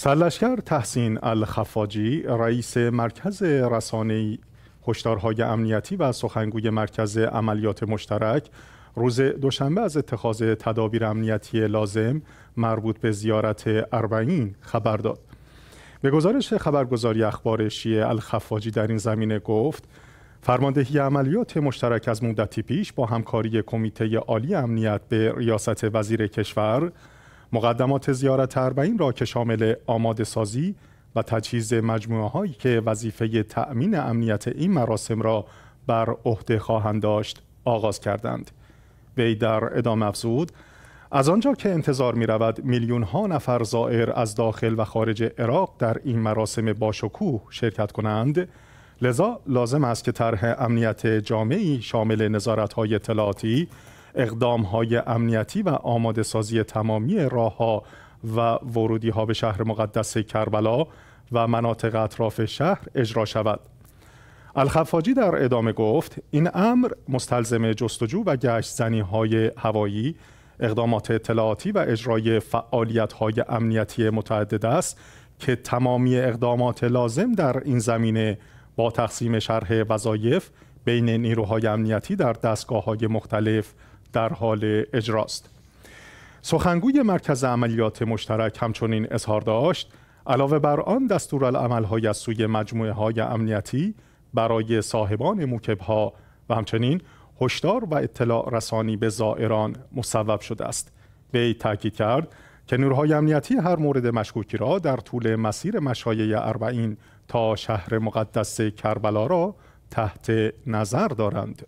سرلشکر تحسین الخفاجی رئیس مرکز رسانه هشدارهای امنیتی و سخنگوی مرکز عملیات مشترک روز دوشنبه از اتخاذ تدابیر امنیتی لازم مربوط به زیارت اربعین خبر داد به گزارش خبرگزاری اخبار شیعه الخفاجی در این زمینه گفت فرماندهی عملیات مشترک از مدتی پیش با همکاری کمیته عالی امنیت به ریاست وزیر کشور مقدمات زیارت اربعین را که شامل آماده سازی و تجهیز مجموعه هایی که وظیفه تأمین امنیت این مراسم را بر عهده خواهند داشت آغاز کردند وی در ادامه افزود از آنجا که انتظار می رود میلیون ها نفر زائر از داخل و خارج عراق در این مراسم باشکوه شرکت کنند لذا لازم است که طرح امنیت جامعی شامل نظارت های اطلاعاتی اقدام های امنیتی و آماده سازی تمامی راه و ورودی ها به شهر مقدس کربلا و مناطق اطراف شهر اجرا شود. الخفاجی در ادامه گفت این امر مستلزم جستجو و گشت زنی های هوایی اقدامات اطلاعاتی و اجرای فعالیت های امنیتی متعدد است که تمامی اقدامات لازم در این زمینه با تقسیم شرح وظایف بین نیروهای امنیتی در دستگاه های مختلف در حال اجراست سخنگوی مرکز عملیات مشترک همچنین اظهار داشت علاوه بر آن دستورالعمل‌های از سوی مجموعه های امنیتی برای صاحبان ها و همچنین هشدار و اطلاع رسانی به زائران مصوب شده است وی تاکید کرد که نورهای امنیتی هر مورد مشکوکی را در طول مسیر مشایع اربعین تا شهر مقدس کربلا را تحت نظر دارند